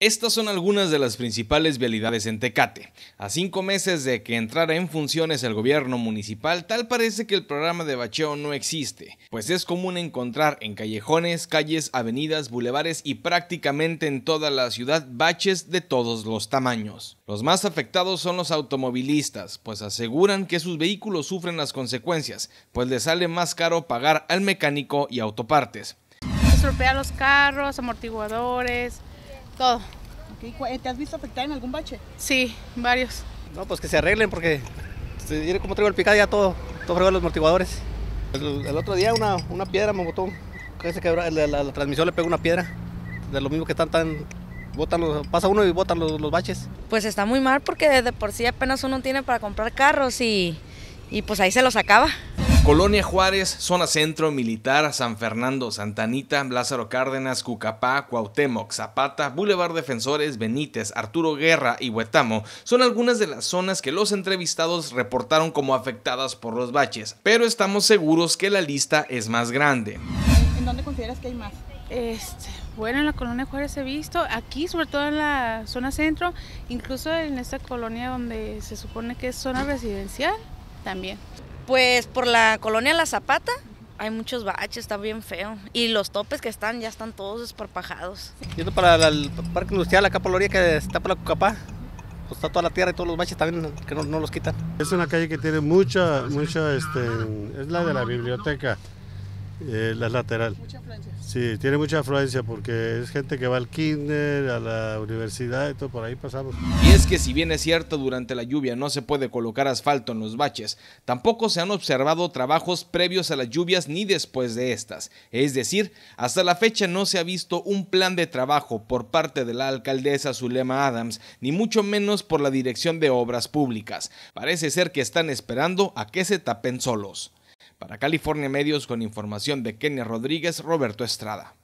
Estas son algunas de las principales vialidades en Tecate. A cinco meses de que entrara en funciones el gobierno municipal, tal parece que el programa de bacheo no existe, pues es común encontrar en callejones, calles, avenidas, bulevares y prácticamente en toda la ciudad baches de todos los tamaños. Los más afectados son los automovilistas, pues aseguran que sus vehículos sufren las consecuencias, pues les sale más caro pagar al mecánico y autopartes. Estropear los carros, amortiguadores, todo. Eh, ¿Te has visto afectado en algún bache? Sí, varios. No, pues que se arreglen porque como traigo el picado ya todo, todo los amortiguadores. El, otro día una, una piedra me botó, la, transmisión le pegó una piedra, de lo mismo que están tan... pasa uno y botan los, baches. Pues está muy mal porque de por sí apenas uno tiene para comprar carros y pues ahí se los acaba. Colonia Juárez, zona centro, militar, San Fernando, Santanita, Lázaro Cárdenas, Cucapá, Cuauhtémoc, Zapata, Boulevard Defensores, Benítez, Arturo Guerra y Huetamo son algunas de las zonas que los entrevistados reportaron como afectadas por los baches, pero estamos seguros que la lista es más grande. ¿En dónde consideras que hay más? Este, bueno, en la colonia Juárez he visto, aquí sobre todo en la zona centro, incluso en esta colonia donde se supone que es zona residencial también. Pues por la colonia La Zapata hay muchos baches, está bien feo. Y los topes que están ya están todos esparpajados. Yendo para el parque industrial, acá por la orilla que está por la Cucapá, pues está toda la tierra y todos los baches también que no los quitan. Es una calle que tiene mucha, mucha, este, es la de la biblioteca. Eh, la lateral. Sí, tiene mucha afluencia porque es gente que va al kinder, a la universidad y todo, por ahí pasamos. Y es que si bien es cierto, durante la lluvia no se puede colocar asfalto en los baches, tampoco se han observado trabajos previos a las lluvias ni después de estas. Es decir, hasta la fecha no se ha visto un plan de trabajo por parte de la alcaldesa Zulema Adams, ni mucho menos por la Dirección de Obras Públicas. Parece ser que están esperando a que se tapen solos. Para California Medios con información de Kenia Rodríguez, Roberto Estrada.